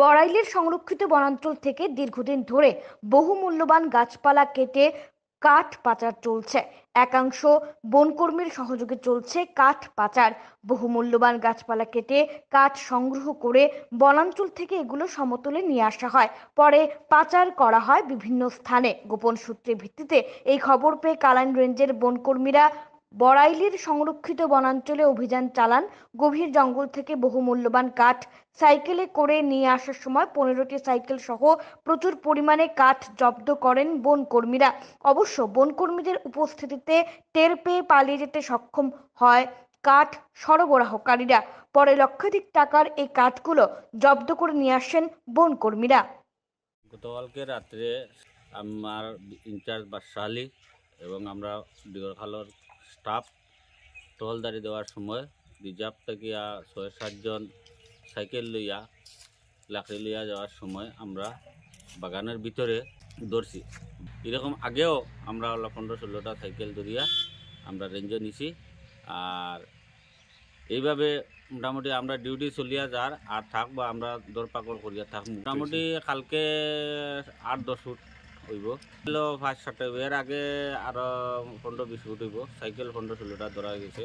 বড়াইলের সংরক্ষিত বনাঞ্চল থেকে দীর্ঘদিন ধরে বহু মূল্যবান গাছপালা কেটে কাঠ পাচার চলছে একাংশ বনকর্মীর সহযোগে চলছে কাঠ পাচার বহু মূল্যবান গাছপালা কেটে কাঠ সংগ্রহ করে বনাঞ্চল থেকে এগুলো সমতলে নিয়ে আসা হয় পরে পাচার করা হয় বিভিন্ন স্থানে গোপন সূত্রের ভিত্তিতে এই খবর পেয়ে কালাইন রেঞ্জের বনকর্মীরা বড়াইলির সংরক্ষিত বনাঞ্চলে অভিযান চালান গভীর জঙ্গল থেকে বহু মূল্যবান কাঠ সাইকেলে করে নিয়ে আসার সময় পনেরোটি সাইকেল সহ প্রচুর পরিমাণে কাঠ জব্দ করেন বনকর্মীরা অবশ্য বনকর্মীদের উপস্থিতিতে টের পেয়ে পালিয়ে যেতে সক্ষম হয় কাঠ সরবরাহকারীরা পরে লক্ষাধিক টাকার এই কাঠগুলো জব্দ করে নিয়ে আসেন বনকর্মীরা গতকালকে রাত্রে আমার ইনচার্জ বাদশাহ এবং আমরা ডিগরখালর স্টাফ টহলদারি দেওয়ার সময় রিজার্ভ থেকে ছয় সাতজন সাইকেল লইয়া লাকড়ি লইয়া যাওয়ার সময় আমরা বাগানের ভিতরে ধরছি এরকম আগেও আমরা হলো পনেরো ষোলোটা সাইকেল ধরিয়া আমরা রেঞ্জে নিছি আর এইভাবে মোটামুটি আমরা ডিউটি চলিয়া যার আর থাক বা আমরা দরপাকড় করিয়া থাক মোটামুটি কালকে আট দশ ফুট হইব কিলো ফার্স্ট ষাট হইব আগে আরো পনেরো বিশ ফুট হইব সাইকেল পনেরো ষোলোটা ধরা গেছে